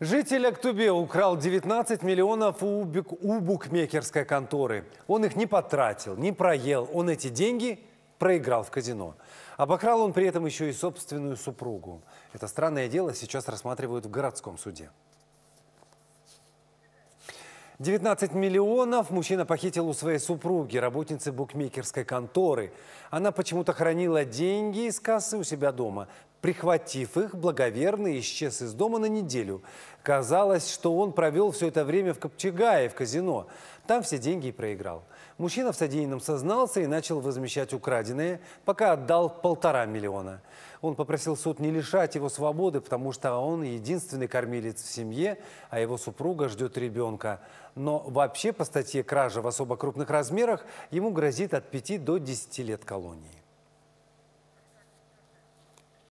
Житель Актубе украл 19 миллионов у, бик, у букмекерской конторы. Он их не потратил, не проел. Он эти деньги проиграл в казино. Обокрал а он при этом еще и собственную супругу. Это странное дело сейчас рассматривают в городском суде. 19 миллионов мужчина похитил у своей супруги, работницы букмекерской конторы. Она почему-то хранила деньги из кассы у себя дома. Прихватив их, благоверный исчез из дома на неделю. Казалось, что он провел все это время в Копчегае, в казино. Там все деньги и проиграл. Мужчина в содеянном сознался и начал возмещать украденное, пока отдал полтора миллиона. Он попросил суд не лишать его свободы, потому что он единственный кормилец в семье, а его супруга ждет ребенка. Но вообще по статье «Кража в особо крупных размерах» ему грозит от 5 до 10 лет колонии.